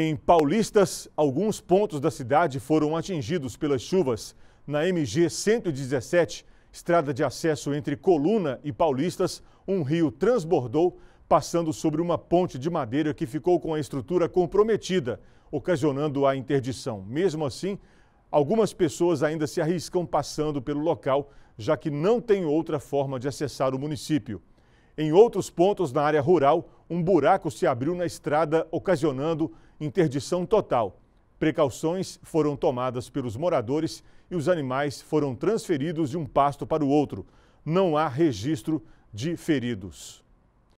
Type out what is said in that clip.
Em Paulistas, alguns pontos da cidade foram atingidos pelas chuvas. Na MG 117, estrada de acesso entre Coluna e Paulistas, um rio transbordou, passando sobre uma ponte de madeira que ficou com a estrutura comprometida, ocasionando a interdição. Mesmo assim, algumas pessoas ainda se arriscam passando pelo local, já que não tem outra forma de acessar o município. Em outros pontos na área rural, um buraco se abriu na estrada, ocasionando interdição total. Precauções foram tomadas pelos moradores e os animais foram transferidos de um pasto para o outro. Não há registro de feridos.